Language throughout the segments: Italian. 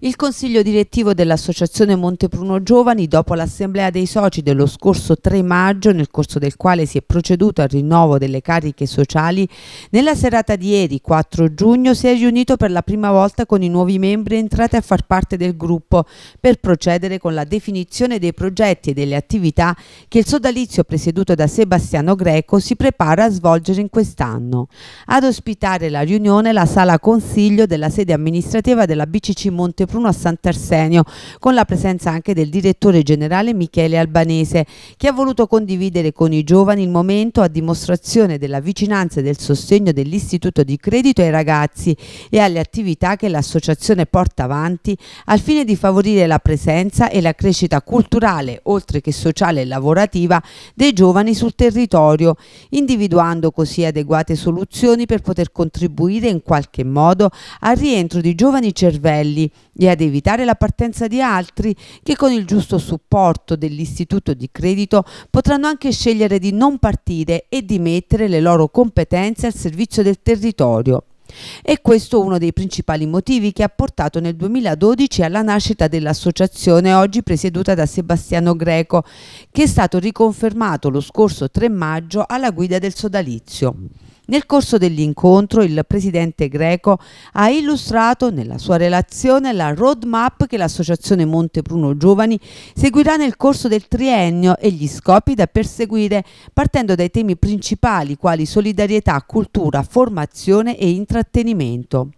Il consiglio direttivo dell'Associazione Montepruno Giovani, dopo l'assemblea dei soci dello scorso 3 maggio, nel corso del quale si è proceduto al rinnovo delle cariche sociali, nella serata di ieri, 4 giugno, si è riunito per la prima volta con i nuovi membri entrati a far parte del gruppo per procedere con la definizione dei progetti e delle attività che il sodalizio presieduto da Sebastiano Greco si prepara a svolgere in quest'anno. Ad ospitare la riunione la sala consiglio della sede amministrativa della BCC Montepruno Ponte Pruno a Sant'Arsenio, con la presenza anche del direttore generale Michele Albanese, che ha voluto condividere con i giovani il momento a dimostrazione della vicinanza e del sostegno dell'istituto di credito ai ragazzi e alle attività che l'associazione porta avanti al fine di favorire la presenza e la crescita culturale, oltre che sociale e lavorativa, dei giovani sul territorio, individuando così adeguate soluzioni per poter contribuire in qualche modo al rientro di giovani cervelli e ad evitare la partenza di altri che con il giusto supporto dell'istituto di credito potranno anche scegliere di non partire e di mettere le loro competenze al servizio del territorio. E questo è uno dei principali motivi che ha portato nel 2012 alla nascita dell'associazione oggi presieduta da Sebastiano Greco, che è stato riconfermato lo scorso 3 maggio alla guida del sodalizio. Nel corso dell'incontro il presidente greco ha illustrato nella sua relazione la roadmap che l'associazione Monte Pruno Giovani seguirà nel corso del triennio e gli scopi da perseguire partendo dai temi principali quali solidarietà, cultura, formazione e intrattenimento.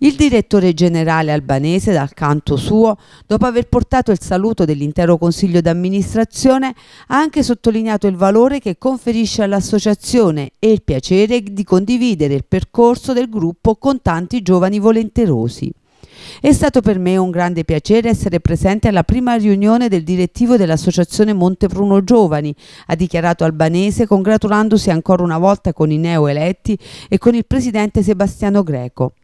Il direttore generale albanese, dal canto suo, dopo aver portato il saluto dell'intero Consiglio d'amministrazione, ha anche sottolineato il valore che conferisce all'associazione e il piacere di condividere il percorso del gruppo con tanti giovani volenterosi. È stato per me un grande piacere essere presente alla prima riunione del direttivo dell'Associazione Monte Pruno Giovani, ha dichiarato Albanese congratulandosi ancora una volta con i neoeletti e con il presidente Sebastiano Greco.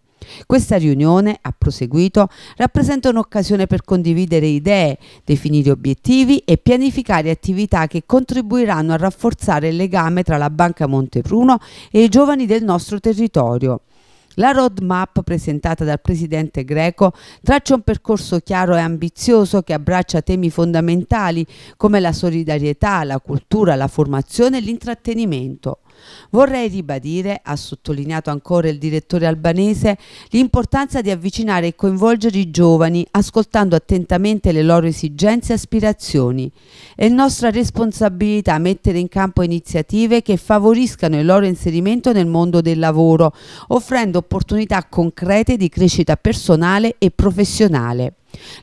Questa riunione, ha proseguito, rappresenta un'occasione per condividere idee, definire obiettivi e pianificare attività che contribuiranno a rafforzare il legame tra la Banca Montepruno e i giovani del nostro territorio. La roadmap presentata dal presidente greco traccia un percorso chiaro e ambizioso che abbraccia temi fondamentali come la solidarietà, la cultura, la formazione e l'intrattenimento. Vorrei ribadire, ha sottolineato ancora il direttore albanese, l'importanza di avvicinare e coinvolgere i giovani ascoltando attentamente le loro esigenze e aspirazioni. È nostra responsabilità mettere in campo iniziative che favoriscano il loro inserimento nel mondo del lavoro, offrendo opportunità concrete di crescita personale e professionale.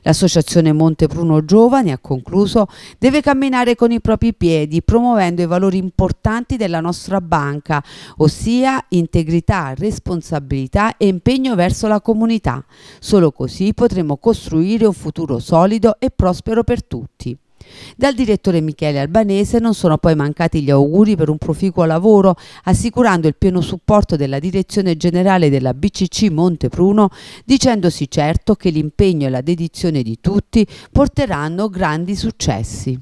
L'associazione Monte Pruno Giovani, ha concluso, deve camminare con i propri piedi, promuovendo i valori importanti della nostra banca, ossia integrità, responsabilità e impegno verso la comunità. Solo così potremo costruire un futuro solido e prospero per tutti. Dal direttore Michele Albanese non sono poi mancati gli auguri per un proficuo lavoro, assicurando il pieno supporto della direzione generale della BCC Montepruno, dicendosi certo che l'impegno e la dedizione di tutti porteranno grandi successi.